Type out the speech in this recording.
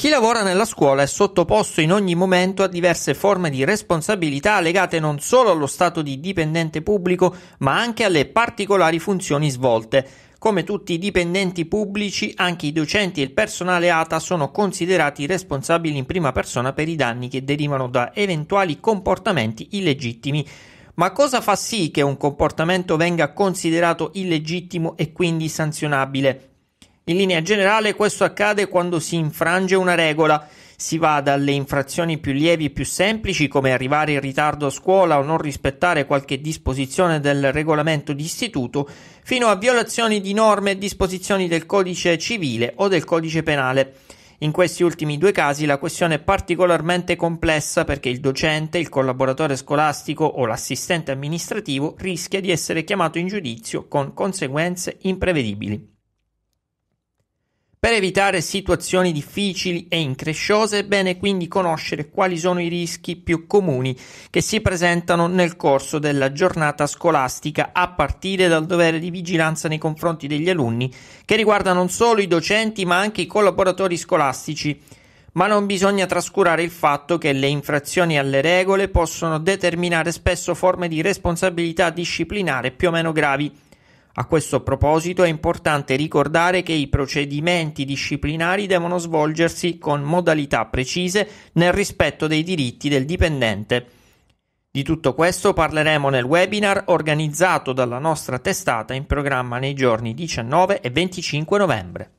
Chi lavora nella scuola è sottoposto in ogni momento a diverse forme di responsabilità legate non solo allo stato di dipendente pubblico, ma anche alle particolari funzioni svolte. Come tutti i dipendenti pubblici, anche i docenti e il personale ATA sono considerati responsabili in prima persona per i danni che derivano da eventuali comportamenti illegittimi. Ma cosa fa sì che un comportamento venga considerato illegittimo e quindi sanzionabile? In linea generale questo accade quando si infrange una regola. Si va dalle infrazioni più lievi e più semplici, come arrivare in ritardo a scuola o non rispettare qualche disposizione del regolamento di istituto, fino a violazioni di norme e disposizioni del codice civile o del codice penale. In questi ultimi due casi la questione è particolarmente complessa perché il docente, il collaboratore scolastico o l'assistente amministrativo rischia di essere chiamato in giudizio con conseguenze imprevedibili. Per evitare situazioni difficili e incresciose è bene quindi conoscere quali sono i rischi più comuni che si presentano nel corso della giornata scolastica a partire dal dovere di vigilanza nei confronti degli alunni che riguarda non solo i docenti ma anche i collaboratori scolastici. Ma non bisogna trascurare il fatto che le infrazioni alle regole possono determinare spesso forme di responsabilità disciplinare più o meno gravi a questo proposito è importante ricordare che i procedimenti disciplinari devono svolgersi con modalità precise nel rispetto dei diritti del dipendente. Di tutto questo parleremo nel webinar organizzato dalla nostra testata in programma nei giorni 19 e 25 novembre.